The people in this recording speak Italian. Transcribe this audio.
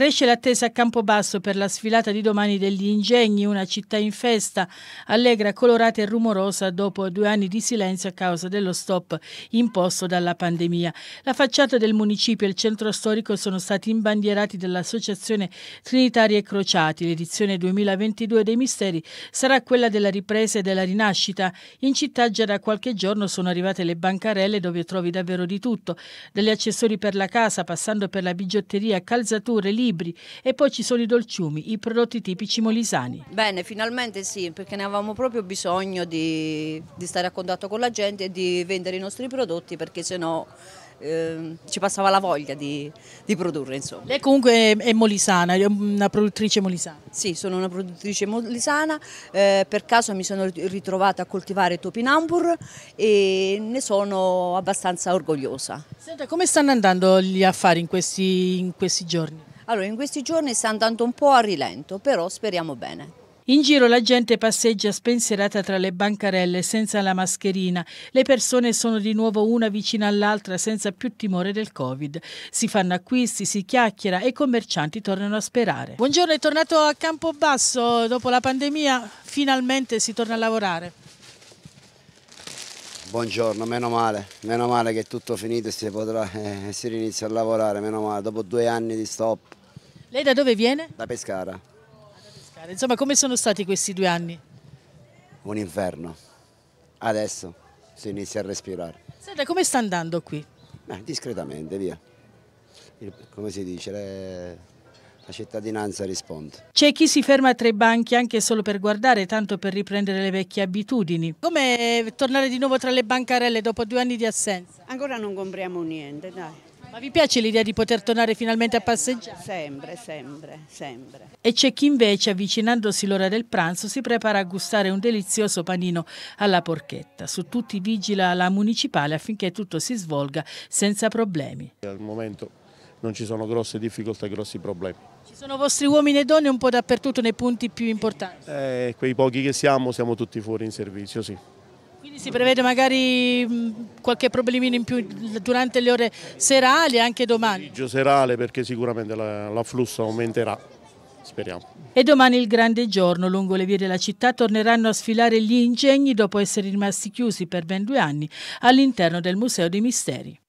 Cresce l'attesa a Campobasso per la sfilata di domani degli ingegni, una città in festa, allegra, colorata e rumorosa dopo due anni di silenzio a causa dello stop imposto dalla pandemia. La facciata del municipio e il centro storico sono stati imbandierati dall'Associazione Trinitari e Crociati. L'edizione 2022 dei Misteri sarà quella della ripresa e della rinascita. In città già da qualche giorno sono arrivate le bancarelle dove trovi davvero di tutto, dagli accessori per la casa, passando per la bigiotteria, calzature, libri, libri e poi ci sono i dolciumi, i prodotti tipici molisani. Bene, finalmente sì, perché ne avevamo proprio bisogno di, di stare a contatto con la gente e di vendere i nostri prodotti perché sennò eh, ci passava la voglia di, di produrre. Insomma. Lei comunque è, molisana, è una produttrice molisana? Sì, sono una produttrice molisana, eh, per caso mi sono ritrovata a coltivare topinambur e ne sono abbastanza orgogliosa. Senta, come stanno andando gli affari in questi, in questi giorni? Allora in questi giorni sta andando un po' a rilento, però speriamo bene. In giro la gente passeggia spensierata tra le bancarelle senza la mascherina. Le persone sono di nuovo una vicina all'altra senza più timore del Covid. Si fanno acquisti, si chiacchiera e i commercianti tornano a sperare. Buongiorno, è tornato a Campobasso dopo la pandemia. Finalmente si torna a lavorare. Buongiorno, meno male, meno male che è tutto finito e si, potrà, eh, si rinizia a lavorare, meno male, dopo due anni di stop. Lei da dove viene? Da Pescara. Insomma, come sono stati questi due anni? Un inferno. Adesso si inizia a respirare. Senta, come sta andando qui? Eh, discretamente, via. Il, come si dice? Le la cittadinanza risponde. C'è chi si ferma tra i banchi anche solo per guardare, tanto per riprendere le vecchie abitudini. Come tornare di nuovo tra le bancarelle dopo due anni di assenza? Ancora non compriamo niente, dai. Ma vi piace l'idea di poter tornare finalmente a passeggiare? Sempre, sempre, sempre. E c'è chi invece, avvicinandosi l'ora del pranzo, si prepara a gustare un delizioso panino alla porchetta. Su tutti vigila la municipale affinché tutto si svolga senza problemi. Al momento non ci sono grosse difficoltà, grossi problemi. Ci sono vostri uomini e donne un po' dappertutto nei punti più importanti? Eh, quei pochi che siamo, siamo tutti fuori in servizio, sì. Quindi si prevede magari mm, qualche problemino in più durante le ore serali e anche domani? Pomeriggio serale perché sicuramente l'afflusso aumenterà. Speriamo. E domani il grande giorno, lungo le vie della città torneranno a sfilare gli ingegni dopo essere rimasti chiusi per ben due anni all'interno del Museo dei Misteri.